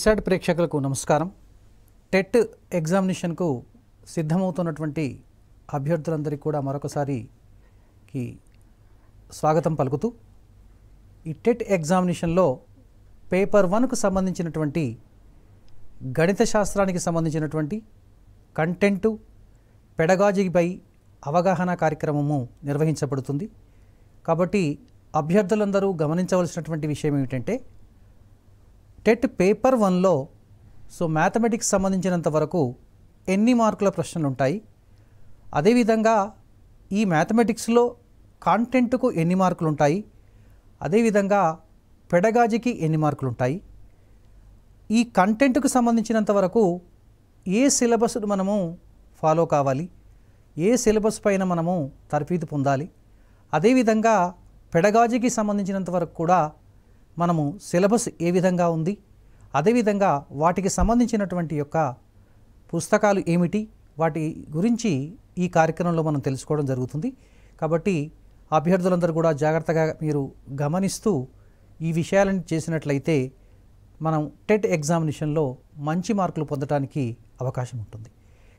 ఈసాటి ప్రేక్షకులకు నమస్కారం టెట్ ఎగ్జామినేషన్కు సిద్ధమవుతున్నటువంటి అభ్యర్థులందరికీ కూడా మరొకసారికి స్వాగతం పలుకుతూ ఈ టెట్ ఎగ్జామినేషన్లో పేపర్ వన్కు సంబంధించినటువంటి గణిత శాస్త్రానికి సంబంధించినటువంటి కంటెంటు పెడగాజీపై అవగాహన కార్యక్రమము నిర్వహించబడుతుంది కాబట్టి అభ్యర్థులందరూ గమనించవలసినటువంటి విషయం ఏమిటంటే టెట్ పేపర్ వన్లో సో మ్యాథమెటిక్స్ సంబంధించినంత వరకు ఎన్ని మార్కుల ప్రశ్నలు ఉంటాయి అదేవిధంగా ఈ మ్యాథమెటిక్స్లో కాంటెంట్కు ఎన్ని మార్కులు ఉంటాయి అదేవిధంగా పెడగాజికి ఎన్ని మార్కులు ఉంటాయి ఈ కంటెంట్కు సంబంధించినంత వరకు ఏ సిలబస్ మనము ఫాలో కావాలి ఏ సిలబస్ పైన మనము తరఫీదు పొందాలి అదేవిధంగా పెడగాజీకి సంబంధించినంత వరకు కూడా మనము సిలబస్ ఏ విధంగా ఉంది అదేవిధంగా వాటికి సంబంధించినటువంటి యొక్క పుస్తకాలు ఏమిటి వాటి గురించి ఈ కార్యక్రమంలో మనం తెలుసుకోవడం జరుగుతుంది కాబట్టి అభ్యర్థులందరూ కూడా జాగ్రత్తగా మీరు గమనిస్తూ ఈ విషయాలను చేసినట్లయితే మనం టెట్ ఎగ్జామినేషన్లో మంచి మార్కులు పొందడానికి అవకాశం ఉంటుంది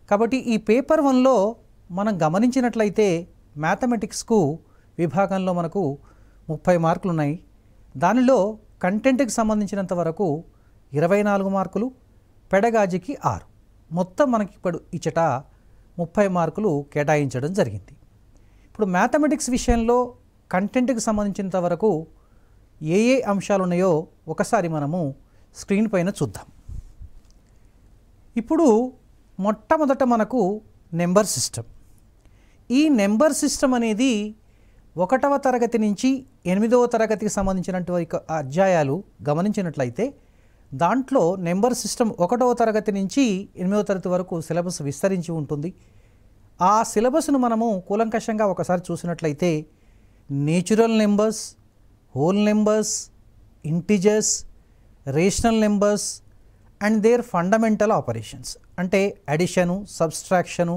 కాబట్టి ఈ పేపర్ వన్లో మనం గమనించినట్లయితే మ్యాథమెటిక్స్కు విభాగంలో మనకు ముప్పై మార్కులు ఉన్నాయి దానిలో కంటెంట్కి సంబంధించినంత వరకు ఇరవై నాలుగు మార్కులు పెడగాజీకి ఆరు మొత్తం మనకి ఇప్పుడు ఇచ్చట ముప్పై మార్కులు కేటాయించడం జరిగింది ఇప్పుడు మ్యాథమెటిక్స్ విషయంలో కంటెంట్కి సంబంధించినంత వరకు ఏ ఏ అంశాలు ఉన్నాయో ఒకసారి మనము స్క్రీన్ పైన చూద్దాం ఇప్పుడు మొట్టమొదట మనకు నెంబర్ సిస్టమ్ ఈ నెంబర్ సిస్టమ్ అనేది ఒకటవ తరగతి నుంచి ఎనిమిదవ తరగతికి సంబంధించినటువంటి అధ్యాయాలు గమనించినట్లయితే దాంట్లో నెంబర్ సిస్టమ్ ఒకటవ తరగతి నుంచి ఎనిమిదవ తరగతి వరకు సిలబస్ విస్తరించి ఉంటుంది ఆ సిలబస్ను మనము కూలంకషంగా ఒకసారి చూసినట్లయితే natural numbers whole numbers integers rational numbers and their fundamental operations అంటే అడిషను సబ్స్ట్రాక్షను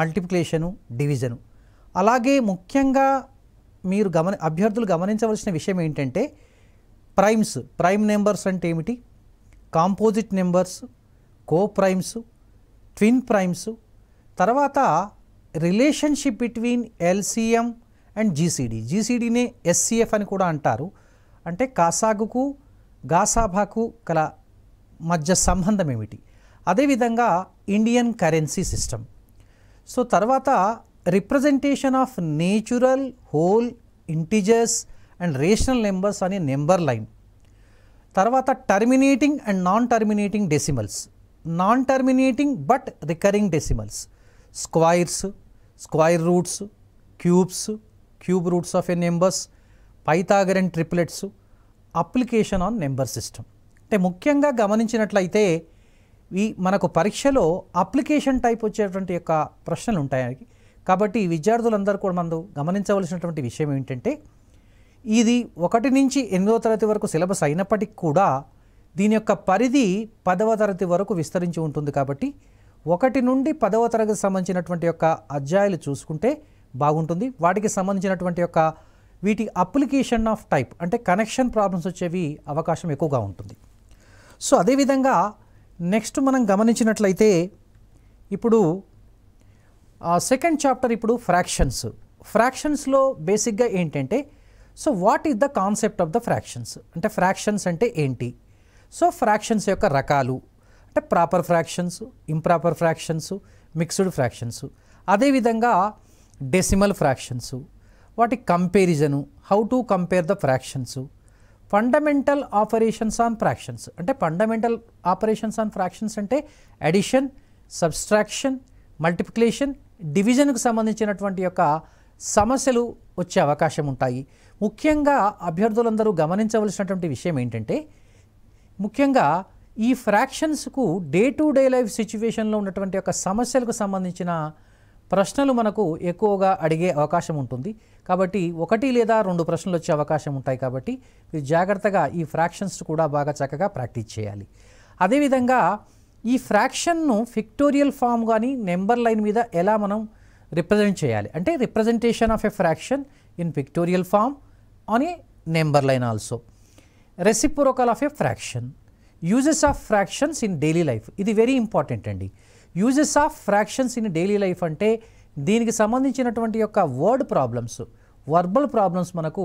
మల్టిప్లికేషను డివిజను అలాగే ముఖ్యంగా మీరు గమని అభ్యర్థులు గమనించవలసిన విషయం ఏంటంటే ప్రైమ్స్ ప్రైమ్ నెంబర్స్ అంటే ఏమిటి composite numbers co primes twin primes తర్వాత relationship between LCM and GCD జీసీడీనే ఎస్సీఎఫ్ అని కూడా అంటారు అంటే కాసాగుకు గాసాభాకు గల మధ్య సంబంధం ఏమిటి అదేవిధంగా ఇండియన్ కరెన్సీ సిస్టమ్ సో తర్వాత representation of natural whole integers and rational numbers అనే నెంబర్ లైన్ తర్వాత terminating and non terminating decimals non terminating but recurring decimals squares square roots cubes cube roots of a numbers Pythagorean triplets application on number system అంటే ముఖ్యంగా గమనించినట్లయితే ఈ మనకు పరీక్షలో application type వచ్చేటువంటి యొక్క ప్రశ్నలు ఉంటాయి కాబట్టి ఈ విద్యార్థులందరూ కూడా మనం గమనించవలసినటువంటి విషయం ఏంటంటే ఇది ఒకటి నుంచి ఎనిమిదవ తరగతి వరకు సిలబస్ అయినప్పటికీ కూడా దీని యొక్క పరిధి పదవ తరగతి వరకు విస్తరించి ఉంటుంది కాబట్టి ఒకటి నుండి పదవ తరగతి సంబంధించినటువంటి యొక్క అధ్యాయాలు చూసుకుంటే బాగుంటుంది వాటికి సంబంధించినటువంటి యొక్క వీటి అప్లికేషన్ ఆఫ్ టైప్ అంటే కనెక్షన్ ప్రాబ్లమ్స్ వచ్చేవి అవకాశం ఎక్కువగా ఉంటుంది సో అదేవిధంగా నెక్స్ట్ మనం గమనించినట్లయితే ఇప్పుడు సెకండ్ చాప్టర్ ఇప్పుడు ఫ్రాక్షన్స్ ఫ్రాక్షన్స్లో బేసిక్గా ఏంటంటే so what is the concept of the fractions అంటే ఫ్రాక్షన్స్ అంటే ఏంటి సో ఫ్రాక్షన్స్ యొక్క రకాలు అంటే proper fractions improper fractions mixed fractions అదేవిధంగా డెసిమల్ ఫ్రాక్షన్స్ వాటి comparison how to compare the fractions fundamental operations on fractions అంటే ఫండమెంటల్ ఆపరేషన్స్ ఆన్ ఫ్రాక్షన్స్ అంటే అడిషన్ సబ్స్ట్రాక్షన్ మల్టిప్లికేషన్ డివిజన్కు సంబంధించినటువంటి యొక్క సమస్యలు వచ్చే అవకాశం ఉంటాయి ముఖ్యంగా అభ్యర్థులందరూ గమనించవలసినటువంటి విషయం ఏంటంటే ముఖ్యంగా ఈ ఫ్రాక్షన్స్కు డే టు డే లైఫ్ సిచ్యువేషన్లో ఉన్నటువంటి యొక్క సమస్యలకు సంబంధించిన ప్రశ్నలు మనకు ఎక్కువగా అడిగే అవకాశం ఉంటుంది కాబట్టి ఒకటి లేదా రెండు ప్రశ్నలు వచ్చే అవకాశం ఉంటాయి కాబట్టి మీరు జాగ్రత్తగా ఈ ఫ్రాక్షన్స్ కూడా బాగా చక్కగా ప్రాక్టీస్ చేయాలి అదేవిధంగా ఈ ఫ్రాక్షన్ను ఫిక్టోరియల్ ఫామ్ కానీ నెంబర్ లైన్ మీద ఎలా మనం రిప్రజెంట్ చేయాలి అంటే representation of a fraction in pictorial form on a number line also reciprocal of a fraction uses of fractions in daily life ఇది వెరీ ఇంపార్టెంట్ అండి uses of fractions in daily life అంటే దీనికి సంబంధించినటువంటి యొక్క word problems verbal problems మనకు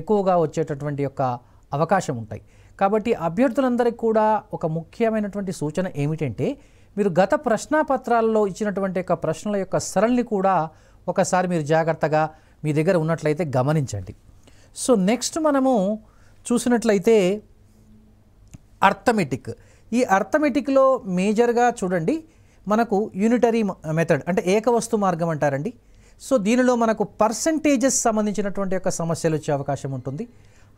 ఎక్కువగా వచ్చేటటువంటి యొక్క అవకాశం ఉంటాయి కాబట్టి అభ్యర్థులందరికీ కూడా ఒక ముఖ్యమైనటువంటి సూచన ఏమిటంటే మీరు గత ప్రశ్నాపత్రాల్లో ఇచ్చినటువంటి యొక్క ప్రశ్నల యొక్క సరళిని కూడా ఒకసారి మీరు జాగ్రత్తగా మీ దగ్గర ఉన్నట్లయితే గమనించండి సో నెక్స్ట్ మనము చూసినట్లయితే అర్థమెటిక్ ఈ అర్థమెటిక్లో మేజర్గా చూడండి మనకు యూనిటరీ మెథడ్ అంటే ఏకవస్తు మార్గం అంటారండి సో దీనిలో మనకు పర్సంటేజెస్ సంబంధించినటువంటి యొక్క సమస్యలు వచ్చే అవకాశం ఉంటుంది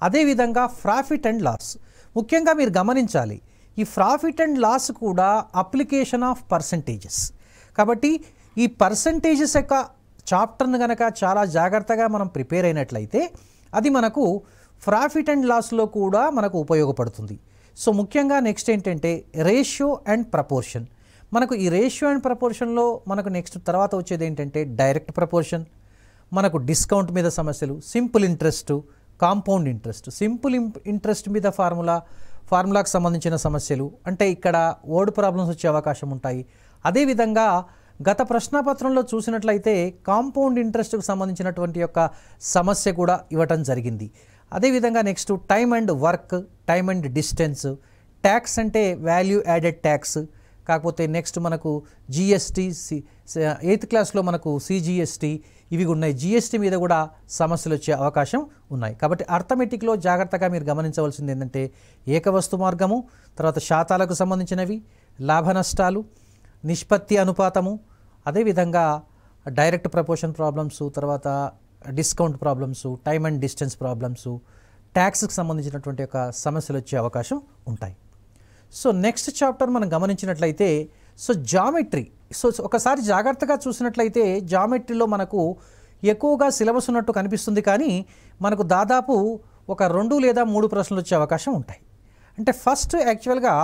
అదేవిధంగా ప్రాఫిట్ అండ్ లాస్ ముఖ్యంగా మీరు గమనించాలి ఈ ప్రాఫిట్ అండ్ లాస్ కూడా అప్లికేషన్ ఆఫ్ పర్సంటేజెస్ కాబట్టి ఈ పర్సంటేజెస్ యొక్క చాప్టర్ను కనుక చాలా జాగ్రత్తగా మనం ప్రిపేర్ అయినట్లయితే అది మనకు ప్రాఫిట్ అండ్ లాస్లో కూడా మనకు ఉపయోగపడుతుంది సో ముఖ్యంగా నెక్స్ట్ ఏంటంటే రేషియో అండ్ ప్రపోర్షన్ మనకు ఈ రేషియో అండ్ ప్రపోర్షన్లో మనకు నెక్స్ట్ తర్వాత వచ్చేది ఏంటంటే డైరెక్ట్ ప్రపోర్షన్ మనకు డిస్కౌంట్ మీద సమస్యలు simple interest compound interest simple interest మీద ఫార్ములా ఫార్ములాకు సంబంధించిన సమస్యలు అంటే ఇక్కడ ఓడ్ ప్రాబ్లమ్స్ వచ్చే అవకాశం ఉంటాయి అదేవిధంగా గత ప్రశ్నాపత్రంలో చూసినట్లయితే కాంపౌండ్ ఇంట్రెస్ట్కు సంబంధించినటువంటి యొక్క సమస్య కూడా ఇవ్వటం జరిగింది అదేవిధంగా next time and work time and distance tax అంటే వాల్యూ యాడెడ్ ట్యాక్స్ కాకపోతే నెక్స్ట్ మనకు జిఎస్టీ ఎయిత్ క్లాస్లో మనకు సిజిఎస్టీ ఇవి ఉన్నాయి జిఎస్టీ మీద కూడా సమస్యలు వచ్చే అవకాశం ఉన్నాయి కాబట్టి అర్థమెటిక్లో జాగ్రత్తగా మీరు గమనించవలసింది ఏంటంటే ఏకవస్తు మార్గము తర్వాత శాతాలకు సంబంధించినవి లాభ నష్టాలు నిష్పత్తి అనుపాతము అదేవిధంగా డైరెక్ట్ ప్రపోర్షన్ ప్రాబ్లమ్స్ తర్వాత discount problems time and distance problems ట్యాక్స్కి సంబంధించినటువంటి ఒక సమస్యలు వచ్చే అవకాశం ఉంటాయి సో నెక్స్ట్ చాప్టర్ మనం గమనించినట్లయితే సో జామెట్రీ సో ఒకసారి జాగ్రత్తగా చూసినట్లయితే జామెట్రీలో మనకు ఎక్కువగా సిలబస్ ఉన్నట్టు కనిపిస్తుంది కానీ మనకు దాదాపు ఒక రెండు లేదా మూడు ప్రశ్నలు వచ్చే అవకాశం ఉంటాయి అంటే ఫస్ట్ యాక్చువల్గా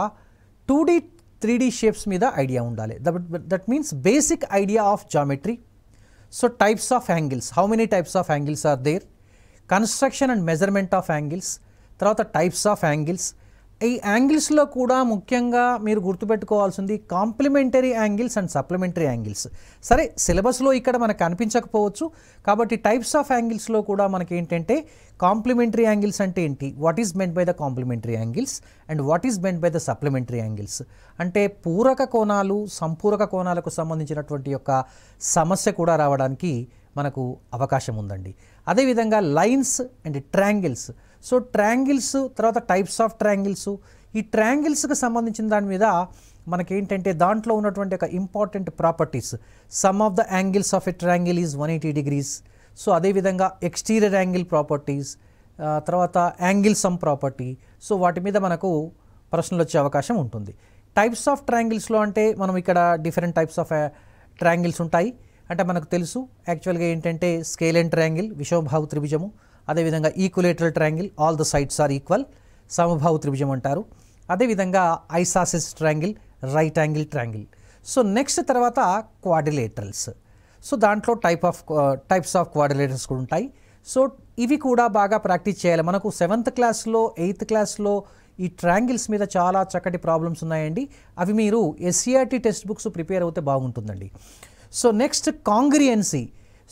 two D three D shapes మీద ఐడియా ఉండాలి that that means basic idea of geometry so types of angles how many types of angles are there construction and measurement of angles తర్వాత టైప్స్ ఆఫ్ యాంగిల్స్ ఈ యాంగిల్స్లో కూడా ముఖ్యంగా మీరు గుర్తుపెట్టుకోవాల్సింది complementary angles and supplementary angles సరే సిలబస్లో ఇక్కడ మనకు కనిపించకపోవచ్చు కాబట్టి టైప్స్ ఆఫ్ యాంగిల్స్లో కూడా మనకి ఏంటంటే కాంప్లిమెంటరీ యాంగిల్స్ అంటే ఏంటి what is meant by the complementary angles and what is meant by the supplementary angles అంటే పూరక కోణాలు సంపూరక కోణాలకు సంబంధించినటువంటి యొక్క సమస్య కూడా రావడానికి మనకు అవకాశం ఉందండి అదేవిధంగా lines and triangles so triangles తర్వాత టైప్స్ ఆఫ్ ట్రాంగిల్స్ ఈ ట్రాంగిల్స్కి సంబంధించిన దాని మీద మనకేంటంటే దాంట్లో ఉన్నటువంటి ఒక important properties sum of the angles of a triangle is one eighty degrees so అదేవిధంగా ఎక్స్టీరియర్ యాంగిల్ ప్రాపర్టీస్ తర్వాత యాంగిల్ సమ్ ప్రాపర్టీ సో వాటి మీద మనకు ప్రశ్నలు వచ్చే అవకాశం ఉంటుంది టైప్స్ ఆఫ్ ట్రాంగిల్స్లో అంటే మనం ఇక్కడ డిఫరెంట్ టైప్స్ ఆఫ్ ట్రాంగిల్స్ ఉంటాయి అంటే మనకు తెలుసు యాక్చువల్గా ఏంటంటే స్కేల్ అండ్ ట్రాంగిల్ విషోభావు త్రిభుజము అదేవిధంగా equilateral triangle all the sides are equal సమభావ త్రిభుజం అంటారు అదేవిధంగా ఐసాసిస్ triangle right angle triangle so next తర్వాత క్వాడిలేటరల్స్ సో దాంట్లో type of types of quadrilaterals కూడా ఉంటాయి సో ఇవి కూడా బాగా ప్రాక్టీస్ చేయాలి మనకు సెవెంత్ క్లాస్లో ఎయిత్ క్లాస్లో ఈ ట్రయాంగిల్స్ మీద చాలా చక్కటి ప్రాబ్లమ్స్ ఉన్నాయండి అవి మీరు ఎస్సీఆర్టీ టెక్స్ట్ బుక్స్ ప్రిపేర్ అవుతే బాగుంటుందండి so next congruency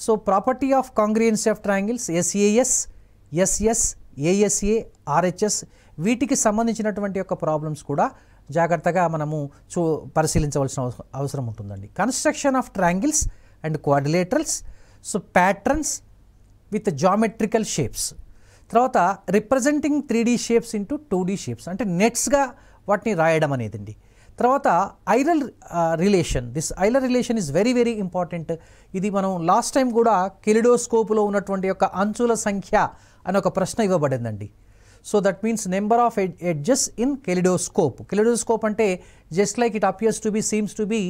so property of congruence of triangles SAS SS ASA RHS వీటికి సంబంధించినటువంటి యొక్క ప్రాబ్లమ్స్ కూడా జాగ్రత్తగా మనము చూ పరిశీలించవలసిన అవసరం ఉంటుందండి construction of triangles and quadrilaterals so patterns with geometrical shapes తర్వాత representing three D shapes into two shapes అంటే నెట్స్గా వాటిని రాయడం అనేదండి తర్వాత Euler relation this Euler relation is very very important ఇది మనం లాస్ట్ టైం కూడా కెలిడోస్కోప్లో ఉన్నటువంటి యొక్క అంచుల సంఖ్య అని ఒక ప్రశ్న ఇవ్వబడిందండి so that means number of edges in kaleidoscope kaleidoscope అంటే just like it appears to be seems to be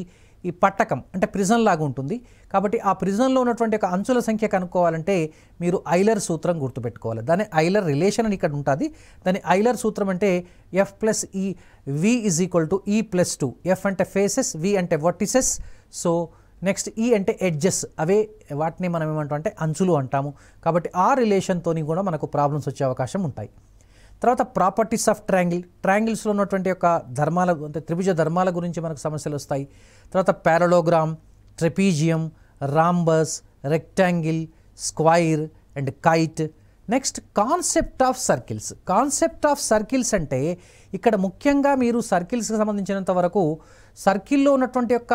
ఈ పట్టకం అంటే ప్రిజన్ లాగా ఉంటుంది కాబట్టి ఆ ప్రిజన్లో ఉన్నటువంటి ఒక అంచుల సంఖ్య కనుక్కోవాలంటే మీరు ఐలర్ సూత్రం గుర్తుపెట్టుకోవాలి దాని ఐలర్ రిలేషన్ అని ఇక్కడ ఉంటుంది దాని ఐలర్ సూత్రం అంటే ఎఫ్ ప్లస్ ఈ V is equal to E plus two F అంటే ఫేసెస్ వి అంటే వర్టిసెస్ సో నెక్స్ట్ ఈ అంటే ఎడ్జెస్ అవే వాటిని మనం ఏమంటాం అంటే అంచులు అంటాము కాబట్టి ఆ రిలేషన్తోని కూడా మనకు ప్రాబ్లమ్స్ వచ్చే అవకాశం ఉంటాయి తర్వాత ప్రాపర్టీస్ ఆఫ్ ట్రయాంగిల్ ట్రయాంగిల్స్లో ఉన్నటువంటి యొక్క ధర్మాల అంటే త్రిభుజ ధర్మాల గురించి మనకు సమస్యలు వస్తాయి తర్వాత parallelogram trapezium rhombus rectangle square and kite next concept of circles concept of circles అంటే ఇక్కడ ముఖ్యంగా మీరు సర్కిల్స్కి సంబంధించినంత వరకు సర్కిల్లో ఉన్నటువంటి యొక్క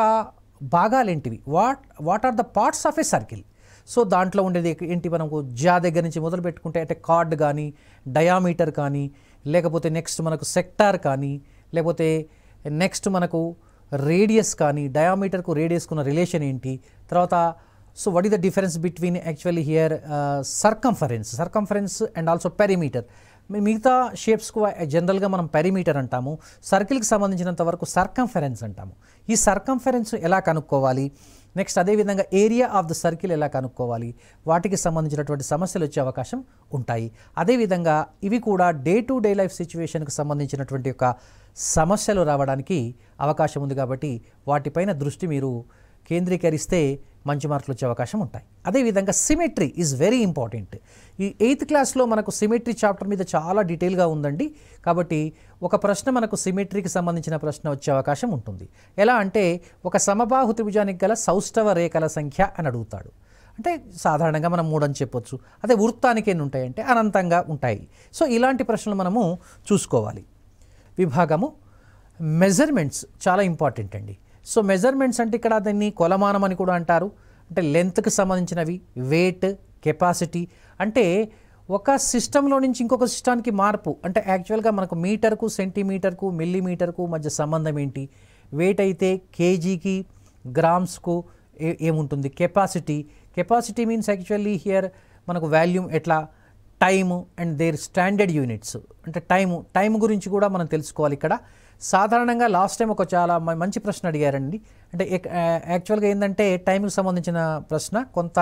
భాగాలేంటివి what what are the parts of a circle so దాంట్లో ఉండేది ఏంటి మనకు జా దగ్గర నుంచి మొదలు పెట్టుకుంటే అంటే కార్డ్ కానీ డయామీటర్ కానీ లేకపోతే నెక్స్ట్ మనకు సెక్టార్ కానీ లేకపోతే నెక్స్ట్ మనకు రేడియస్ కానీ డయామీటర్కు రేడియస్కున్న రిలేషన్ ఏంటి తర్వాత so what is the difference between actually here circumference circumference and also perimeter మిగతా షేప్స్కు జనరల్గా uh, మనం పెరిమీటర్ అంటాము సర్కిల్కి సంబంధించినంత వరకు సర్కంఫరెన్స్ అంటాము ఈ సర్కంఫరెన్స్ ఎలా కనుక్కోవాలి నెక్స్ట్ అదేవిధంగా ఏరియా ఆఫ్ ద సర్కిల్ ఎలా కనుక్కోవాలి వాటికి సంబంధించినటువంటి సమస్యలు వచ్చే అవకాశం ఉంటాయి అదేవిధంగా ఇవి కూడా డే టు డే లైఫ్ సిచ్యువేషన్కి సంబంధించినటువంటి యొక్క సమస్యలు రావడానికి అవకాశం ఉంది కాబట్టి వాటిపైన దృష్టి మీరు కేంద్రీకరిస్తే మంచి మార్కులు వచ్చే అవకాశం ఉంటాయి అదేవిధంగా సిమెట్రీ ఈజ్ వెరీ ఇంపార్టెంట్ ఈ ఎయిత్ క్లాస్లో మనకు సిమెట్రీ చాప్టర్ మీద చాలా డీటెయిల్గా ఉందండి కాబట్టి ఒక ప్రశ్న మనకు సిమెట్రీకి సంబంధించిన ప్రశ్న వచ్చే అవకాశం ఉంటుంది ఎలా అంటే ఒక సమబాహు త్రిభుజానికి గల సౌష్ఠవ రేఖల సంఖ్య అని అడుగుతాడు అంటే సాధారణంగా మనం మూడని చెప్పొచ్చు అదే వృత్తానికి ఎన్ని ఉంటాయంటే అనంతంగా ఉంటాయి సో ఇలాంటి ప్రశ్నలు మనము చూసుకోవాలి విభాగము మెజర్మెంట్స్ చాలా ఇంపార్టెంట్ అండి సో మెజర్మెంట్స్ అంటే ఇక్కడ దీన్ని కొలమానం అని కూడా అంటారు అంటే లెంత్కి సంబంధించినవి వెయిట్ కెపాసిటీ అంటే ఒక సిస్టంలో నుంచి ఇంకొక సిస్టానికి మార్పు అంటే యాక్చువల్గా మనకు మీటర్కు సెంటీమీటర్కు మిల్లీమీటర్కు మధ్య సంబంధం ఏంటి వెయిట్ అయితే కేజీకి గ్రామ్స్కు ఏముంటుంది capacity capacity means actually here మనకు వాల్యూమ్ ఎట్లా time and there standard units అంటే టైము టైం గురించి కూడా మనం తెలుసుకోవాలి ఇక్కడ సాధారణంగా లాస్ట్ టైం ఒక చాలా మంచి ప్రశ్న అడిగారండి అంటే యాక్చువల్గా ఏంటంటే టైంకి సంబంధించిన ప్రశ్న కొంత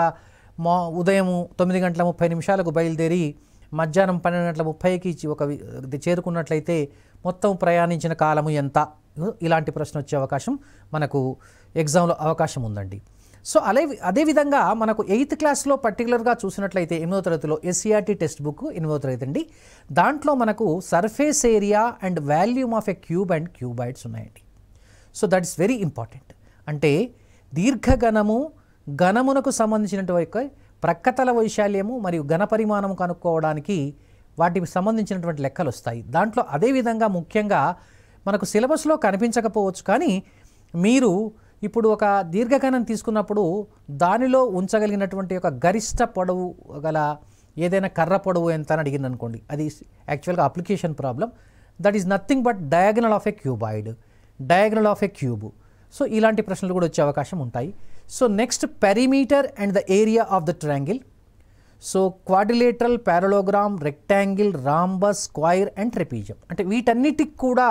మా ఉదయం తొమ్మిది గంటల ముప్పై నిమిషాలకు బయలుదేరి మధ్యాహ్నం పన్నెండు గంటల ముప్పైకి ఒక చేరుకున్నట్లయితే మొత్తం ప్రయాణించిన కాలము ఎంత ఇలాంటి ప్రశ్న వచ్చే అవకాశం మనకు ఎగ్జామ్లో అవకాశం ఉందండి సో అదే అదేవిధంగా మనకు ఎయిత్ క్లాస్లో పర్టికులర్గా చూసినట్లయితే ఎనిమిదో తరగతిలో ఎస్సీఆర్టీ e టెక్స్ట్ బుక్ ఎనిమిదో తరగతి అండి దాంట్లో మనకు surface area and volume of a cube and cuboids ఉన్నాయండి so that is very important అంటే దీర్ఘఘనము ఘనమునకు సంబంధించినటువంటి ప్రక్కతల వైశాల్యము మరియు ఘన పరిమాణం కనుక్కోవడానికి వాటికి సంబంధించినటువంటి లెక్కలు వస్తాయి దాంట్లో అదేవిధంగా ముఖ్యంగా మనకు సిలబస్లో కనిపించకపోవచ్చు కానీ మీరు ఇప్పుడు ఒక దీర్ఘకాలం తీసుకున్నప్పుడు దానిలో ఉంచగలిగినటువంటి ఒక గరిష్ట పొడవు గల ఏదైనా కర్ర పొడవు ఎంత అని అడిగింది అనుకోండి అది యాక్చువల్గా application problem that is nothing but diagonal of a cuboid diagonal of a cube so ఇలాంటి ప్రశ్నలు కూడా వచ్చే అవకాశం ఉంటాయి so next perimeter and the area of the triangle so quadrilateral parallelogram rectangle rhombus square and trapezium అంటే వీటన్నిటికి కూడా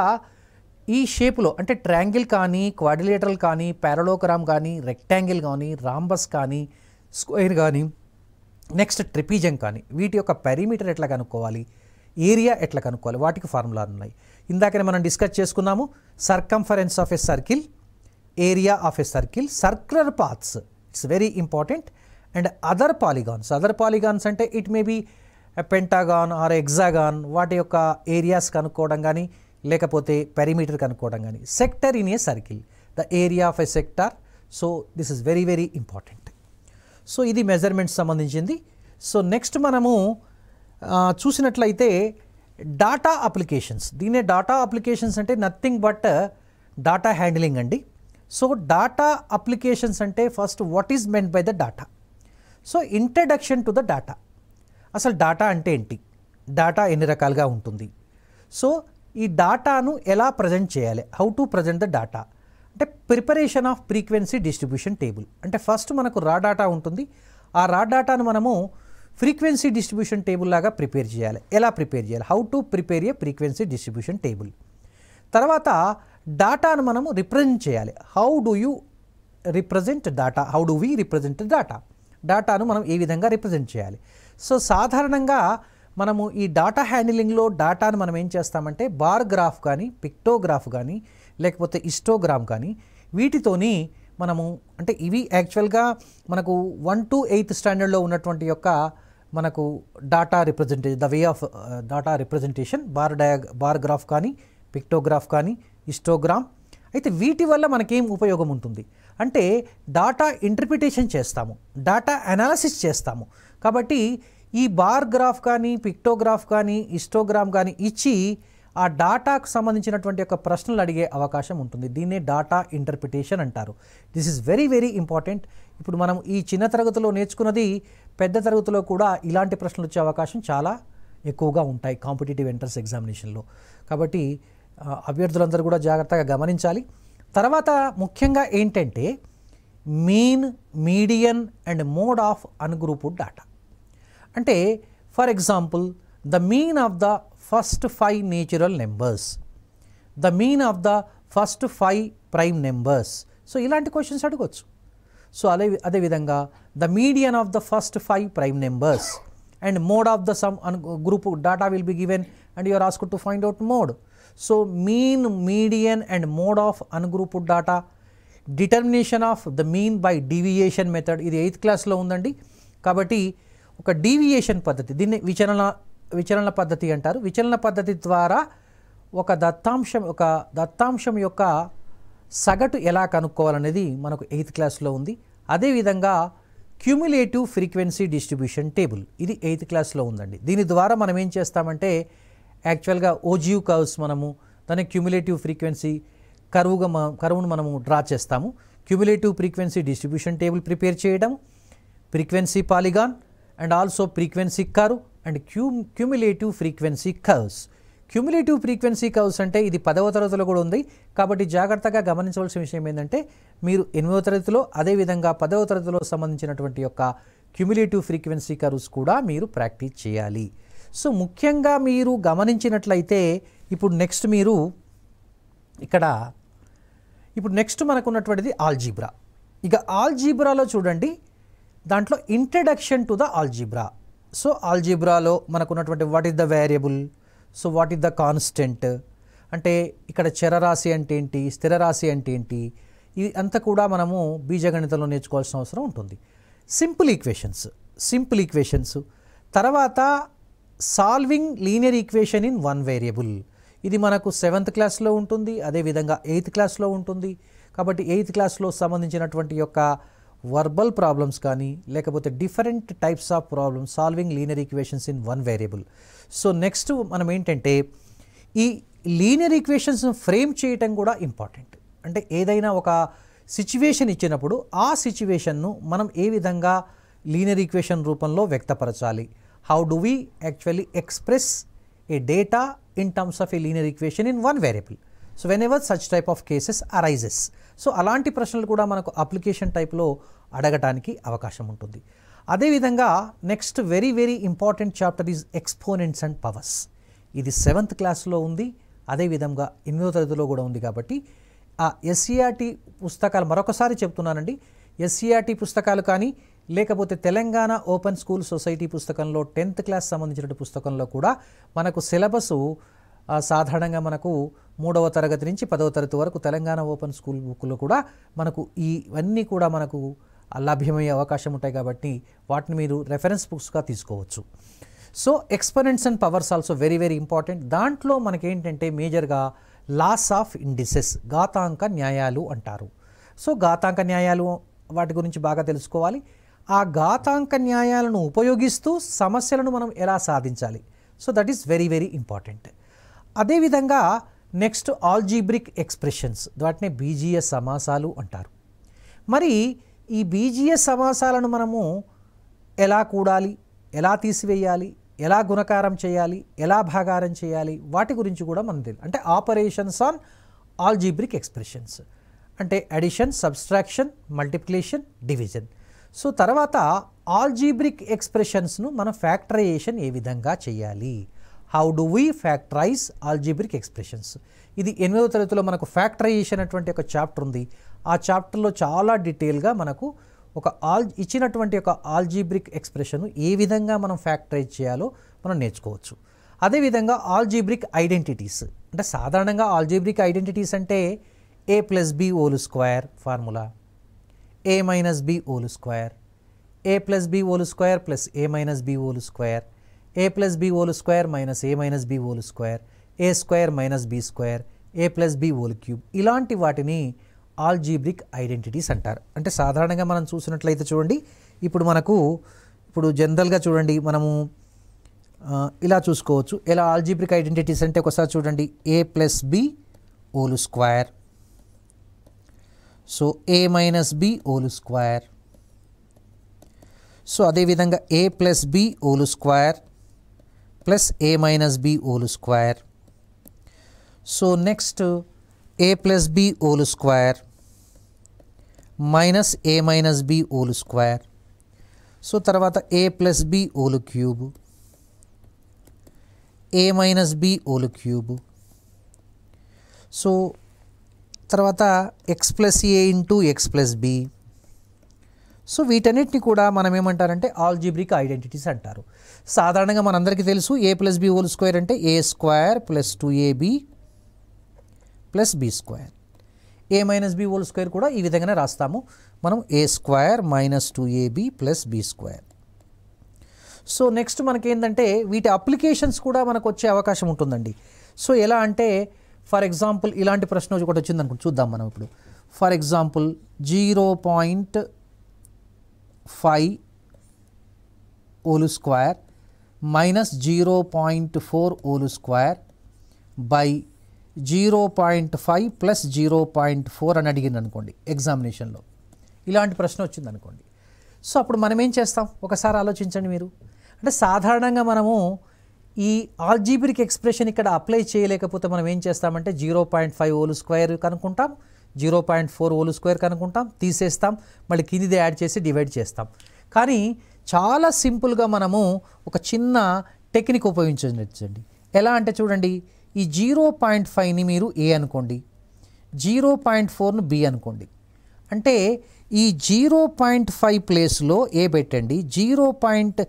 ఈ షేప్లో అంటే ట్రయాంగిల్ కానీ క్వాడిలేటరల్ కానీ పారలోకరామ్ కానీ రెక్టాంగిల్ కానీ రాంబస్ కానీ స్క్వేర్ కానీ నెక్స్ట్ ట్రిపీజం కానీ వీటి యొక్క పెరిమీటర్ ఎట్లా కనుక్కోవాలి ఏరియా ఎట్లా కనుక్కోవాలి వాటికి ఫార్ములా ఉన్నాయి ఇందాకనే మనం డిస్కస్ చేసుకున్నాము circumference of a circle area of a circle circular paths it's very important and other polygons other polygons అంటే it may be pentagon or hexagon వాటి యొక్క ఏరియాస్ కనుక్కోవడం కానీ లేకపోతే పెరిమీటర్ కనుక్కోవడం కానీ sector in a circle the area of a sector so this is very very important so ఇది measurements సంబంధించింది సో నెక్స్ట్ మనము చూసినట్లయితే డాటా అప్లికేషన్స్ దీనే డాటా అప్లికేషన్స్ అంటే నథింగ్ బట్ డాటా హ్యాండిలింగ్ అండి సో డాటా అప్లికేషన్స్ అంటే first what is meant by the data so introduction to the data అసలు data అంటే ఏంటి డాటా ఎన్ని రకాలుగా ఉంటుంది సో ఈ డాటాను ఎలా ప్రజెంట్ చేయాలి how to present the data అంటే preparation of frequency distribution table అంటే ఫస్ట్ మనకు రా డాటా ఉంటుంది ఆ రా డాటాను మనము ఫ్రీక్వెన్సీ డిస్ట్రిబ్యూషన్ టేబుల్ లాగా ప్రిపేర్ చేయాలి ఎలా ప్రిపేర్ చేయాలి how to prepare a frequency distribution table తర్వాత డాటాను మనము రిప్రజెంట్ చేయాలి how do you represent data how do we represent data డాటాను మనం ఏ విధంగా రిప్రజెంట్ చేయాలి సో సాధారణంగా మనము ఈ డాటా హ్యాండిలింగ్లో డాటాను మనం ఏం చేస్తామంటే బార్ గ్రాఫ్ కానీ పిక్టోగ్రాఫ్ కానీ లేకపోతే ఇస్టోగ్రామ్ కానీ వీటితోని మనము అంటే ఇవి యాక్చువల్గా మనకు వన్ టు ఎయిత్ స్టాండర్డ్లో ఉన్నటువంటి యొక్క మనకు data representation the way of data representation bar dia bar graph కానీ పిక్టోగ్రాఫ్ కానీ ఇస్టోగ్రామ్ అయితే వీటి వల్ల మనకేం ఉపయోగం ఉంటుంది అంటే డాటా ఇంటర్ప్రిటేషన్ చేస్తాము డాటా అనాలసిస్ చేస్తాము కాబట్టి ఈ బార్ గ్రాఫ్ కానీ పిక్టోగ్రాఫ్ కానీ ఇస్టోగ్రామ్ కానీ ఇచ్చి ఆ డాటాకు సంబంధించినటువంటి యొక్క ప్రశ్నలు అడిగే అవకాశం ఉంటుంది దీన్నే డాటా ఇంటర్ప్రిటేషన్ అంటారు this is very very important ఇప్పుడు మనం ఈ చిన్న తరగతిలో నేర్చుకున్నది పెద్ద తరగతిలో కూడా ఇలాంటి ప్రశ్నలు వచ్చే అవకాశం చాలా ఎక్కువగా ఉంటాయి కాంపిటేటివ్ ఎంట్రన్స్ ఎగ్జామినేషన్లో కాబట్టి అభ్యర్థులందరూ కూడా జాగ్రత్తగా గమనించాలి తర్వాత ముఖ్యంగా ఏంటంటే mean median and mode of ungrouped data అంటే for example the mean of the first five natural numbers the mean of the first five prime numbers so ఇలాంటి క్వశ్చన్స్ అడగవచ్చు సో అదే అదేవిధంగా the median of the first five prime numbers and mode of the sum un group data will be given and you're ask to find out mode so mean median and mode of ungrouped data determination of the mean by deviation method ఇది eighth క్లాస్లో ఉందండి కాబట్టి ఒక deviation పద్ధతి దీన్ని విచలన విచలన పద్ధతి అంటారు విచలన పద్ధతి ద్వారా ఒక దత్తాంశం ఒక దత్తాంశం యొక్క సగటు ఎలా కనుక్కోవాలనేది మనకు ఎయిత్ క్లాస్లో ఉంది అదేవిధంగా క్యూములేటివ్ ఫ్రీక్వెన్సీ డిస్ట్రిబ్యూషన్ టేబుల్ ఇది ఎయిత్ క్లాస్లో ఉందండి దీని ద్వారా మనం ఏం చేస్తామంటే యాక్చువల్గా ఓజియు కర్వ్స్ మనము దాని క్యూములేటివ్ ఫ్రీక్వెన్సీ కరువుగా కరువును మనము డ్రా చేస్తాము cumulative frequency distribution table prepare చేయడం frequency polygon and also frequency curve and cum cumulative frequency curves. Cumulative frequency curves అంటే ఇది పదవ తరగతిలో కూడా ఉంది కాబట్టి జాగ్రత్తగా గమనించవలసిన విషయం ఏంటంటే మీరు ఎనిమిదవ తరగతిలో అదేవిధంగా పదవ తరగతిలో సంబంధించినటువంటి యొక్క క్యుములేటివ్ ఫ్రీక్వెన్సీ కర్వ్స్ కూడా మీరు ప్రాక్టీస్ చేయాలి సో ముఖ్యంగా మీరు గమనించినట్లయితే ఇప్పుడు నెక్స్ట్ మీరు ఇక్కడ ఇప్పుడు నెక్స్ట్ మనకున్నటువంటిది ఆల్జీబ్రా ఇక ఆల్జీబ్రాలో చూడండి దాంట్లో introduction to the algebra so ఆల్జీబ్రాలో మనకున్నటువంటి what is the variable so what is the constant అంటే ఇక్కడ చరరాశి అంటే ఏంటి స్థిరరాశి అంటే ఏంటి ఇది అంతా కూడా మనము బీజగణితంలో నేర్చుకోవాల్సిన అవసరం ఉంటుంది సింపుల్ ఈక్వేషన్స్ సింపుల్ ఈక్వేషన్స్ తర్వాత solving linear equation in one variable ఇది మనకు సెవెంత్ క్లాస్లో ఉంటుంది అదేవిధంగా ఎయిత్ క్లాస్లో ఉంటుంది కాబట్టి ఎయిత్ క్లాస్లో సంబంధించినటువంటి యొక్క వర్బల్ ప్రాబ్లమ్స్ కానీ లేకపోతే different types of problems solving linear equations in one variable so next మనం ఏంటంటే ఈ లీనియర్ ఈక్వేషన్స్ను ఫ్రేమ్ చేయటం కూడా ఇంపార్టెంట్ అంటే ఏదైనా ఒక సిచ్యువేషన్ ఇచ్చినప్పుడు ఆ సిచ్యువేషన్ను మనం ఏ విధంగా లీనియర్ ఈక్వేషన్ రూపంలో వ్యక్తపరచాలి how do we actually express a data in terms of a linear equation in one variable so whenever such type of cases arises so అలాంటి ప్రశ్నలు కూడా మనకు అప్లికేషన్ టైప్లో అడగటానికి అవకాశం ఉంటుంది అదేవిధంగా next very very important chapter is exponents and powers ఇది సెవెంత్ క్లాస్లో ఉంది అదేవిధంగా ఎనిమిదో తరగతిలో కూడా ఉంది కాబట్టి ఆ ఎస్సీఆర్టీ e పుస్తకాలు మరొకసారి చెప్తున్నానండి ఎస్సీఆర్టీ e పుస్తకాలు కానీ లేకపోతే తెలంగాణ ఓపెన్ స్కూల్ సొసైటీ పుస్తకంలో టెన్త్ క్లాస్ సంబంధించిన పుస్తకంలో కూడా మనకు సిలబస్ సాధారణంగా మనకు మూడవ తరగతి నుంచి పదవ తరగతి వరకు తెలంగాణ ఓపెన్ స్కూల్ బుక్లో కూడా మనకు ఇవన్నీ కూడా మనకు లభ్యమయ్యే అవకాశం ఉంటాయి కాబట్టి వాటిని మీరు రెఫరెన్స్ బుక్స్గా తీసుకోవచ్చు so exponents and powers also very very important దాంట్లో మనకేంటంటే మేజర్గా లాస్ ఆఫ్ ఇండిసెస్ ఘాతాంక న్యాయాలు అంటారు సో ఘాతాంక న్యాయాలు వాటి గురించి బాగా తెలుసుకోవాలి ఆ ఘాతాంక న్యాయాలను ఉపయోగిస్తూ సమస్యలను మనం ఎలా సాధించాలి so that is very very important అదేవిధంగా నెక్స్ట్ ఆల్జీబ్రిక్ ఎక్స్ప్రెషన్స్ వాటిని బీజీయ సమాసాలు అంటారు మరి ఈ బీజీయ సమాసాలను మనము ఎలా కూడాలి ఎలా తీసివేయాలి ఎలా గుణకారం చేయాలి ఎలా భాగారం చేయాలి వాటి గురించి కూడా మనం తెలియదు అంటే ఆపరేషన్స్ ఆన్ ఆల్జీబ్రిక్ ఎక్స్ప్రెషన్స్ అంటే addition subtraction multiplication division so తర్వాత ఆల్జీబ్రిక్ ఎక్స్ప్రెషన్స్ను మనం ఫ్యాక్టరైజేషన్ ఏ విధంగా చేయాలి how do we factorise algebraic expressions ఇది ఎనిమిదవ తరగతిలో మనకు ఫ్యాక్టరైజేషన్ అనేటువంటి ఒక చాప్టర్ ఉంది ఆ చాప్టర్లో చాలా డీటెయిల్గా మనకు ఒక ఆల్ ఇచ్చినటువంటి ఒక ఆల్జీబ్రిక్ ఎక్స్ప్రెషన్ ఏ విధంగా మనం ఫ్యాక్టరైజ్ చేయాలో మనం నేర్చుకోవచ్చు అదేవిధంగా ఆల్జీబ్రిక్ ఐడెంటిటీస్ అంటే సాధారణంగా ఆల్జీబ్రిక్ ఐడెంటిటీస్ అంటే a plus b whole square formula a minus b whole square a plus b whole square plus a minus b whole square a plus b whole square minus a minus b whole square a square minus B square a plus b whole cube ఇలాంటి వాటిని algebraic identities అంటారు అంటే సాధారణంగా మనం చూసినట్లయితే చూడండి ఇప్పుడు మనకు ఇప్పుడు జనరల్గా చూడండి మనము ఇలా చూసుకోవచ్చు ఇలా ఆల్జీబ్రిక్ ఐడెంటిటీస్ అంటే ఒకసారి చూడండి a plus b whole square so a minus b whole square so అదేవిధంగా a plus b whole square plus a minus b whole square. So next uh, a plus b whole square minus a minus b whole square. So tarvata a plus b whole cube a minus b whole cube. So tarvata x plus a into x plus b. So వీటన్నిటిని కూడా మనం ఏమంటారంటే algebraic identities అంటారు సాధారణంగా మనందరికీ తెలుసు A plus B whole square అంటే A square plus two AB plus B square A minus B whole square కూడా ఈ విధంగానే రాస్తాము మనం A square minus two AB plus B square so next మనకేంటంటే వీటి అప్లికేషన్స్ కూడా మనకు వచ్చే అవకాశం ఉంటుందండి సో ఎలా అంటే ఫర్ ఎగ్జాంపుల్ ఇలాంటి ప్రశ్న ఒకటి వచ్చింది అనుకుంటు చూద్దాం మనం ఇప్పుడు for example zero point five whole square minus zero point four whole square by zero point five plus zero point four అని అడిగింది అనుకోండి ఎగ్జామినేషన్లో ఇలాంటి ప్రశ్న వచ్చింది అనుకోండి సో అప్పుడు మనం ఏం చేస్తాం ఒకసారి ఆలోచించండి మీరు అంటే సాధారణంగా మనము ఈ ఆల్జీబ్రిక్ ఎక్స్ప్రెషన్ ఇక్కడ అప్లై చేయలేకపోతే మనం ఏం చేస్తామంటే zero point five whole square కనుక్కుంటాం zero point four whole square కనుక్కుంటాం తీసేస్తాం మళ్ళీ కిందిది యాడ్ చేసి డివైడ్ చేస్తాం కానీ చాలా సింపుల్గా మనము ఒక చిన్న టెక్నిక్ ఉపయోగించండి ఎలా అంటే చూడండి ఈ జీరో పాయింట్ ఫైవ్ని మీరు ఏ అనుకోండి జీరో పాయింట్ ఫోర్ను బి అనుకోండి అంటే ఈ జీరో పాయింట్ ఫైవ్ ప్లేస్లో ఏ పెట్టండి జీరో పాయింట్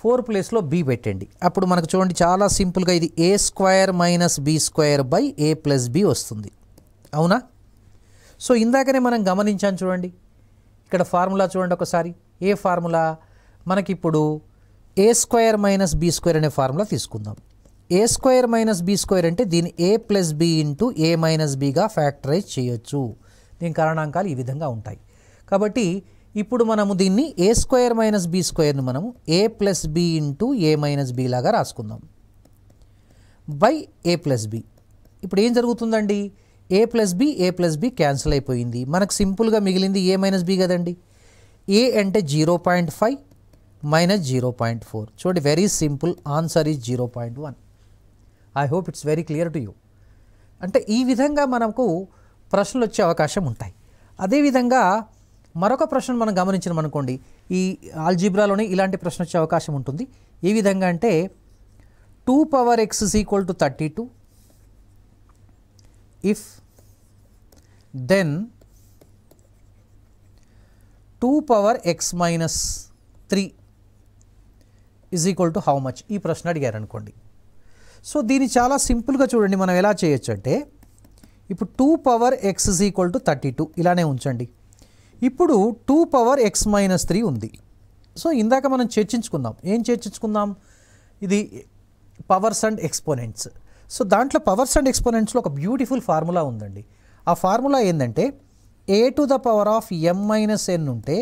ఫోర్ ప్లేస్లో బి పెట్టండి అప్పుడు మనకు చూడండి చాలా సింపుల్గా ఇది A square minus B square by A plus B వస్తుంది అవునా సో ఇందాకనే మనం గమనించాం చూడండి ఇక్కడ ఫార్ములా చూడండి ఒకసారి ఏ ఫార్ములా మనకిప్పుడు A square minus B square అనే ఫార్ములా తీసుకుందాం A square minus B square అంటే దీన్ని A plus B into A minus బీగా ఫ్యాక్టరైజ్ చేయొచ్చు దీని కారణాంకాలు ఈ విధంగా ఉంటాయి కాబట్టి ఇప్పుడు మనము దీన్ని ఏ స్క్వేర్ మైనస్ బి స్క్వేర్ని మనము A plus B into A minus B లాగా రాసుకుందాం బై ఏ ప్లస్ బీ ఇప్పుడు ఏం జరుగుతుందండి A plus B A plus B cancel అయిపోయింది మనకు సింపుల్గా మిగిలింది ఏ మైనస్ బి కదండి ఏ అంటే zero point five minus zero point four చూడండి very simple answer is zero point one I hope it's very clear to you అంటే ఈ విధంగా మనకు ప్రశ్నలు వచ్చే అవకాశం ఉంటాయి అదేవిధంగా మరొక ప్రశ్న మనం గమనించినాం అనుకోండి ఈ ఆల్జిబ్రాలోనే ఇలాంటి ప్రశ్న వచ్చే అవకాశం ఉంటుంది ఏ విధంగా అంటే two power X equal to thirty two if then 2 power x minus 3 is equal to how much ఈ ప్రశ్న అడిగారు అనుకోండి సో దీన్ని చాలా సింపుల్గా చూడండి మనం ఎలా చేయొచ్చు అంటే ఇప్పుడు two power X is equal to thirty two ఇలానే ఉంచండి ఇప్పుడు two power X minus three ఉంది సో ఇందాక మనం చర్చించుకుందాం ఏం చర్చించుకుందాం ఇది పవర్స్ అండ్ ఎక్స్పోనెంట్స్ సో దాంట్లో పవర్స్ అండ్ ఎక్స్పోనెంట్స్లో ఒక బ్యూటిఫుల్ ఫార్ములా ఉందండి ఆ ఫార్ములా ఏంటంటే A to the power of M minus N ఉంటే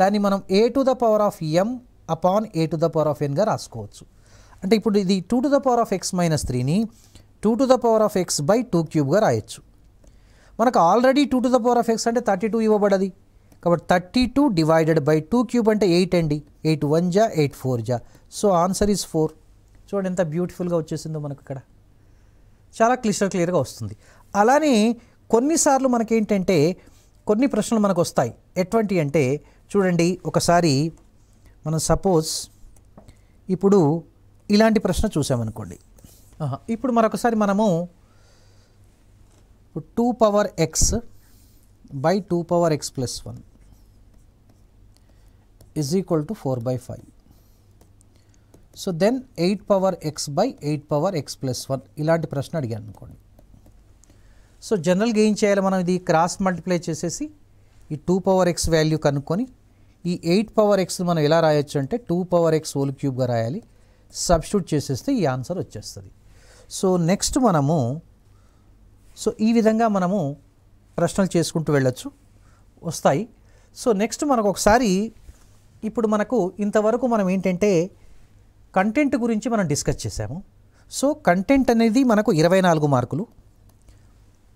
దాన్ని మనం A to the power of M upon A to the power of ఎన్గా రాసుకోవచ్చు అంటే ఇప్పుడు ఇది two to the power of X minus త్రీని two to the power of X by two క్యూబ్గా రాయొచ్చు మనకు already two to the power of X అంటే థర్టీ టూ ఇవ్వబడది కాబట్టి thirty two divided by two cube అంటే ఎయిట్ అండి eight one జా ఎయిట్ ఫోర్ జా సో ఆన్సర్ ఈజ్ ఫోర్ చూడండి ఎంత బ్యూటిఫుల్గా వచ్చేసిందో మనకు ఇక్కడ చాలా క్లిస్టర్ క్లియర్గా వస్తుంది అలానే కొన్నిసార్లు మనకేంటంటే కొన్ని ప్రశ్నలు మనకు వస్తాయి ఎటువంటి అంటే చూడండి ఒకసారి మనం సపోజ్ ఇప్పుడు ఇలాంటి ప్రశ్న చూసామనుకోండి ఇప్పుడు మరొకసారి మనము two power X by two power X plus one is equal to four by five so then eight power X by eight power X plus one ఇలాంటి ప్రశ్న అడిగాను అనుకోండి సో జనరల్గా ఏం చేయాలి మనం ఇది క్రాస్ మల్టిప్లై చేసేసి ఈ టూ పవర్ ఎక్స్ వాల్యూ కనుక్కొని ఈ ఎయిట్ పవర్ ఎక్స్ మనం ఎలా రాయొచ్చు అంటే టూ పవర్ ఎక్స్ హోల్ క్యూబ్గా రాయాలి సబ్స్టిట్యూట్ చేసేస్తే ఈ ఆన్సర్ వచ్చేస్తుంది సో నెక్స్ట్ మనము సో ఈ విధంగా మనము ప్రశ్నలు చేసుకుంటూ వెళ్ళొచ్చు వస్తాయి సో నెక్స్ట్ మనకు ఒకసారి ఇప్పుడు మనకు ఇంతవరకు మనం ఏంటంటే కంటెంట్ గురించి మనం డిస్కస్ చేసాము సో కంటెంట్ అనేది మనకు ఇరవై నాలుగు మార్కులు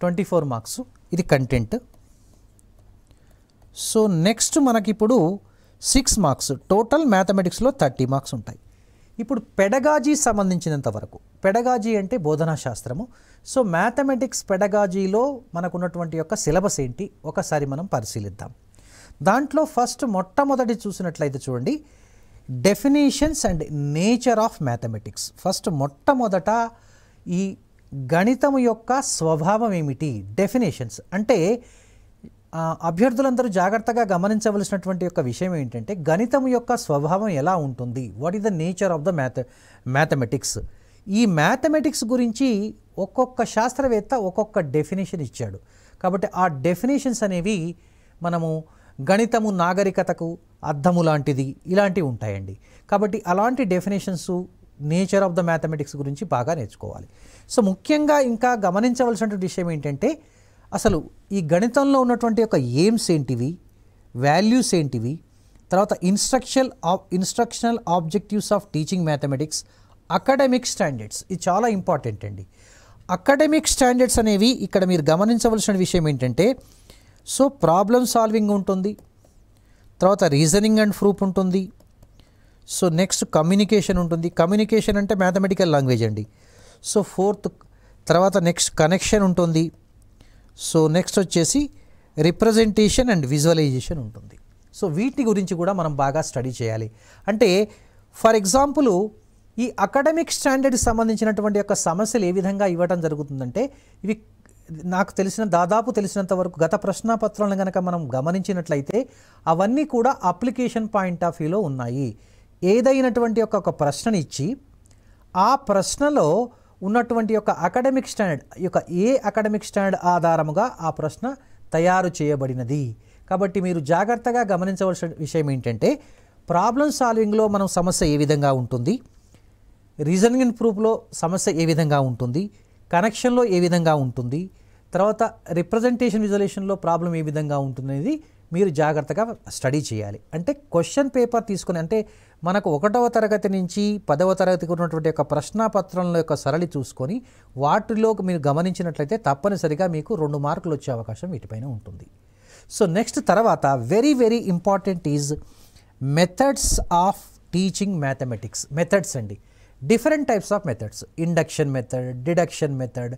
ట్వంటీ ఫోర్ మార్క్స్ ఇది కంటెంట్ సో నెక్స్ట్ మనకిప్పుడు సిక్స్ మార్క్స్ టోటల్ మ్యాథమెటిక్స్లో థర్టీ మార్క్స్ ఉంటాయి ఇప్పుడు పెడగాజీ సంబంధించినంత వరకు పెడగాజీ అంటే బోధనా శాస్త్రము సో మ్యాథమెటిక్స్ పెడగాజీలో మనకున్నటువంటి యొక్క సిలబస్ ఏంటి ఒకసారి మనం పరిశీలిద్దాం దాంట్లో ఫస్ట్ మొట్టమొదటి చూసినట్లయితే చూడండి definitions and nature of mathematics first మొట్టమొదట ఈ గణితం యొక్క స్వభావం ఏమిటి డెఫినేషన్స్ అంటే అభ్యర్థులందరూ జాగ్రత్తగా గమనించవలసినటువంటి యొక్క విషయం ఏంటంటే గణితం యొక్క స్వభావం ఎలా ఉంటుంది what is the nature of the math mathematics ఈ మ్యాథమెటిక్స్ గురించి ఒక్కొక్క శాస్త్రవేత్త ఒక్కొక్క డెఫినేషన్ ఇచ్చాడు కాబట్టి ఆ డెఫినేషన్స్ అనేవి మనము గణితము నాగరికతకు అర్థము లాంటిది ఇలాంటివి ఉంటాయండి కాబట్టి అలాంటి definitions nature of the mathematics గురించి బాగా నేర్చుకోవాలి సో ముఖ్యంగా ఇంకా గమనించవలసిన విషయం ఏంటంటే అసలు ఈ గణితంలో ఉన్నటువంటి యొక్క ఎయిమ్స్ ఏంటివి వాల్యూస్ ఏంటివి తర్వాత instructional instructional objectives of teaching mathematics academic standards ఇది చాలా ఇంపార్టెంట్ అండి అకాడమిక్ స్టాండర్డ్స్ అనేవి ఇక్కడ మీరు గమనించవలసిన విషయం ఏంటంటే సో ప్రాబ్లం సాల్వింగ్ ఉంటుంది తర్వాత రీజనింగ్ అండ్ ప్రూఫ్ ఉంటుంది సో నెక్స్ట్ కమ్యూనికేషన్ ఉంటుంది కమ్యూనికేషన్ అంటే మ్యాథమెటికల్ లాంగ్వేజ్ అండి సో ఫోర్త్ తర్వాత నెక్స్ట్ కనెక్షన్ ఉంటుంది సో నెక్స్ట్ వచ్చేసి రిప్రజెంటేషన్ అండ్ విజువలైజేషన్ ఉంటుంది సో వీటి గురించి కూడా మనం బాగా స్టడీ చేయాలి అంటే ఫర్ ఎగ్జాంపుల్ ఈ అకాడమిక్ స్టాండర్డ్కి సంబంధించినటువంటి యొక్క సమస్యలు ఏ విధంగా ఇవ్వడం జరుగుతుందంటే ఇవి నాకు తెలిసిన దాదాపు తెలిసినంత వరకు గత పత్రాలను కనుక మనం గమనించినట్లయితే అవన్నీ కూడా అప్లికేషన్ పాయింట్ ఆఫ్ వ్యూలో ఉన్నాయి ఏదైనటువంటి యొక్క ఒక ఇచ్చి ఆ ప్రశ్నలో ఉన్నటువంటి యొక్క అకాడమిక్ స్టాండర్డ్ యొక్క ఏ అకాడమిక్ స్టాండర్డ్ ఆధారముగా ఆ ప్రశ్న తయారు చేయబడినది కాబట్టి మీరు జాగ్రత్తగా గమనించవలసిన విషయం ఏంటంటే ప్రాబ్లమ్ సాల్వింగ్లో మనం సమస్య ఏ విధంగా ఉంటుంది రీజనింగ్ ప్రూఫ్లో సమస్య ఏ విధంగా ఉంటుంది కనెక్షన్లో ఏ విధంగా ఉంటుంది తర్వాత రిప్రజెంటేషన్ విజువలేషన్లో ప్రాబ్లం ఏ విధంగా అనేది మీరు జాగ్రత్తగా స్టడీ చేయాలి అంటే క్వశ్చన్ పేపర్ తీసుకుని అంటే మనకు ఒకటవ తరగతి నుంచి పదవ తరగతికి ఉన్నటువంటి యొక్క ప్రశ్నాపత్రంలో యొక్క సరళి చూసుకొని వాటిలో మీరు గమనించినట్లయితే తప్పనిసరిగా మీకు రెండు మార్కులు వచ్చే అవకాశం వీటిపైన ఉంటుంది సో నెక్స్ట్ తర్వాత very very important is methods of teaching mathematics methods అండి different types of methods induction method deduction method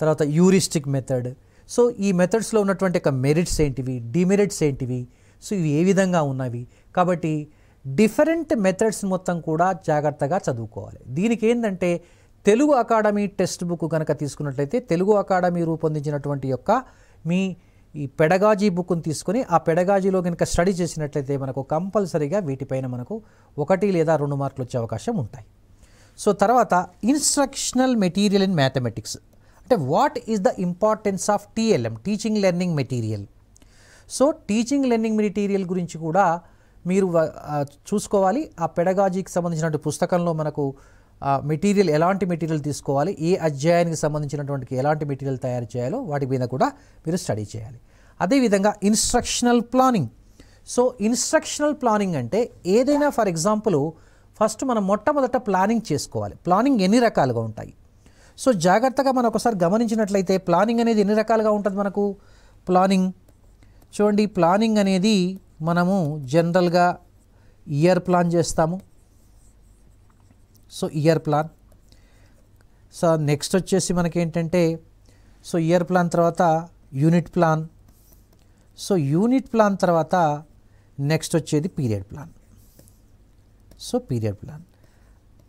తర్వాత యూరిస్టిక్ మెథడ్ సో ఈ మెథడ్స్లో ఉన్నటువంటి ఒక మెరిట్స్ ఏంటివి డిమెరిట్స్ ఏంటివి సో ఇవి ఏ విధంగా ఉన్నవి కాబట్టి డిఫరెంట్ మెథడ్స్ మొత్తం కూడా జాగ్రత్తగా చదువుకోవాలి దీనికి ఏంటంటే తెలుగు అకాడమీ టెక్స్ట్ బుక్ కనుక తీసుకున్నట్లయితే తెలుగు అకాడమీ రూపొందించినటువంటి యొక్క మీ ఈ పెడగాజీ బుక్ను తీసుకొని ఆ పెడగాజీలో కనుక స్టడీ చేసినట్లయితే మనకు కంపల్సరీగా వీటిపైన మనకు ఒకటి లేదా రెండు మార్కులు వచ్చే అవకాశం ఉంటాయి సో తర్వాత ఇన్స్ట్రక్షనల్ మెటీరియల్ ఇన్ మ్యాథమెటిక్స్ అంటే what is the importance of TLM teaching learning material so teaching learning material గురించి కూడా మీరు చూసుకోవాలి ఆ పెడగాజీకి సంబంధించినటువంటి పుస్తకంలో మనకు మెటీరియల్ ఎలాంటి మెటీరియల్ తీసుకోవాలి ఏ అధ్యాయానికి సంబంధించినటువంటి ఎలాంటి మెటీరియల్ తయారు చేయాలో వాటి మీద కూడా మీరు స్టడీ చేయాలి అదేవిధంగా instructional planning so instructional planning అంటే ఏదైనా ఫర్ ఎగ్జాంపుల్ ఫస్ట్ మనం మొట్టమొదట ప్లానింగ్ చేసుకోవాలి ప్లానింగ్ ఎన్ని రకాలుగా ఉంటాయి సో జాగ్రత్తగా మనం ఒకసారి గమనించినట్లయితే ప్లానింగ్ అనేది ఎన్ని రకాలుగా ఉంటుంది మనకు ప్లానింగ్ చూడండి ప్లానింగ్ అనేది మనము జనరల్గా ఇయర్ ప్లాన్ చేస్తాము so year plan so next వచ్చేసి మనకేంటంటే సో ఇయర్ ప్లాన్ తర్వాత unit plan so unit plan తర్వాత నెక్స్ట్ వచ్చేది period plan so period plan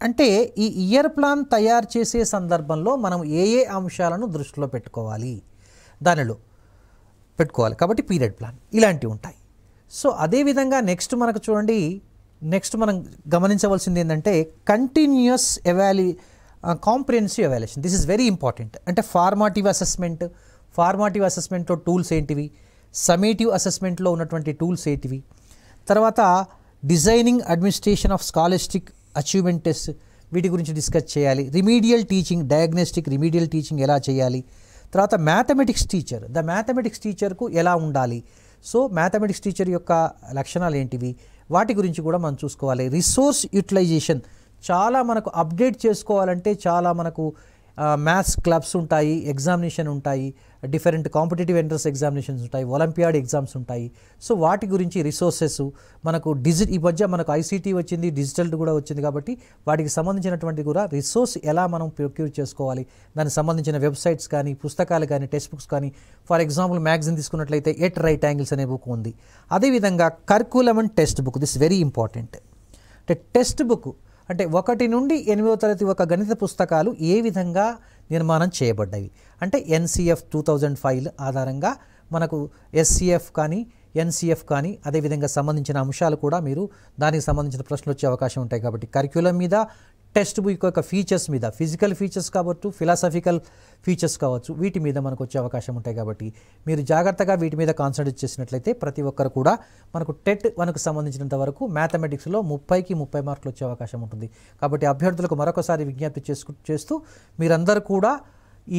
అంటే ఈ ఇయర్ ప్లాన్ తయారు చేసే సందర్భంలో మనం ఏ ఏ అంశాలను దృష్టిలో పెట్టుకోవాలి దానిలో పెట్టుకోవాలి కాబట్టి పీరియడ్ ప్లాన్ ఇలాంటివి ఉంటాయి సో అదేవిధంగా నెక్స్ట్ మనకు చూడండి నెక్స్ట్ మనం గమనించవలసింది ఏంటంటే continuous evalu comprehensive evaluation this is very important అంటే ఫార్మాటివ్ అసెస్మెంట్ ఫార్మాటివ్ అసెస్మెంట్లో టూల్స్ ఏంటివి సమేటివ్ అసెస్మెంట్లో ఉన్నటువంటి టూల్స్ ఏంటివి తర్వాత designing administration of scholastic achievement test వీటి గురించి డిస్కస్ చేయాలి remedial teaching diagnostic remedial teaching ఎలా చేయాలి తర్వాత మ్యాథమెటిక్స్ టీచర్ ద మ్యాథమెటిక్స్ టీచర్కు ఎలా ఉండాలి సో మ్యాథమెటిక్స్ టీచర్ యొక్క లక్షణాలు ఏంటివి వాటి గురించి కూడా మనం చూసుకోవాలి రిసోర్స్ యూటిలైజేషన్ చాలా మనకు అప్డేట్ చేసుకోవాలంటే చాలా మనకు మ్యాథ్స్ క్లబ్స్ ఉంటాయి ఎగ్జామినేషన్ ఉంటాయి డిఫరెంట్ కాంపిటేటివ్ ఎంట్రన్స్ ఎగ్జామినేషన్స్ ఉంటాయి ఒలింపియాడ్ ఎగ్జామ్స్ ఉంటాయి సో వాటి గురించి రిసోర్సెస్ మనకు డిజి ఈ మధ్య మనకు ఐసీటీ వచ్చింది డిజిటల్ కూడా వచ్చింది కాబట్టి వాటికి సంబంధించినటువంటి కూడా రిసోర్స్ ఎలా మనం ప్రొక్యూర్ చేసుకోవాలి దానికి సంబంధించిన వెబ్సైట్స్ కానీ పుస్తకాలు కానీ టెక్స్ట్ బుక్స్ కానీ ఫర్ ఎగ్జాంపుల్ మ్యాగ్జిన్ తీసుకున్నట్లయితే ఎట్ రైట్ యాంగిల్స్ అనే బుక్ ఉంది అదేవిధంగా curriculum text book this very important అంటే టెక్స్ట్ బుక్ అంటే ఒకటి నుండి ఎనిమిదవ తరగతి ఒక గణిత పుస్తకాలు ఏ విధంగా నిర్మాణం చేయబడ్డాయి అంటే ఎన్సిఎఫ్ టూ థౌజండ్ ఫైవ్ ఆధారంగా మనకు ఎస్సిఎఫ్ కానీ ఎన్సిఎఫ్ కానీ అదేవిధంగా సంబంధించిన అంశాలు కూడా మీరు దానికి సంబంధించిన ప్రశ్నలు వచ్చే అవకాశం ఉంటాయి కాబట్టి కరిక్యులం మీద టెక్స్ట్ బుక్ యొక్క ఫీచర్స్ మీద ఫిజికల్ ఫీచర్స్ కావచ్చు ఫిలాసఫికల్ ఫీచర్స్ కావచ్చు వీటి మీద మనకు వచ్చే అవకాశం ఉంటాయి కాబట్టి మీరు జాగ్రత్తగా వీటి మీద కాన్సన్ట్రేట్ చేసినట్లయితే ప్రతి ఒక్కరు కూడా మనకు టెట్ మనకు సంబంధించినంత వరకు మ్యాథమెటిక్స్లో ముప్పైకి ముప్పై మార్కులు వచ్చే అవకాశం ఉంటుంది కాబట్టి అభ్యర్థులకు మరొకసారి విజ్ఞప్తి చేసుకు చేస్తూ మీరందరూ కూడా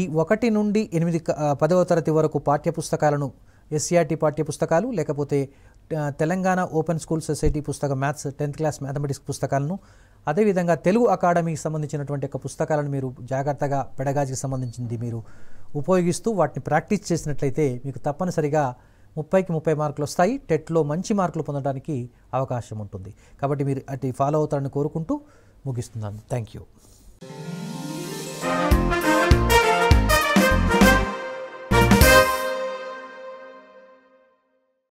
ఈ ఒకటి నుండి ఎనిమిది పదవ తరగతి వరకు పాఠ్యపుస్తకాలను ఎస్సీఆర్టీ పాఠ్యపుస్తకాలు లేకపోతే తెలంగాణ ఓపెన్ స్కూల్ సొసైటీ పుస్తకం మ్యాథ్స్ టెన్త్ క్లాస్ మ్యాథమెటిక్స్ పుస్తకాలను అదేవిధంగా తెలుగు అకాడమీకి సంబంధించినటువంటి యొక్క పుస్తకాలను మీరు జాగ్రత్తగా పెడగాజికి సంబంధించింది మీరు ఉపయోగిస్తూ వాటిని ప్రాక్టీస్ చేసినట్లయితే మీకు తప్పనిసరిగా ముప్పైకి ముప్పై మార్కులు వస్తాయి టెట్లో మంచి మార్కులు పొందడానికి అవకాశం ఉంటుంది కాబట్టి మీరు అటు ఫాలో అవుతారని కోరుకుంటూ ముగిస్తున్నాను థ్యాంక్ యూ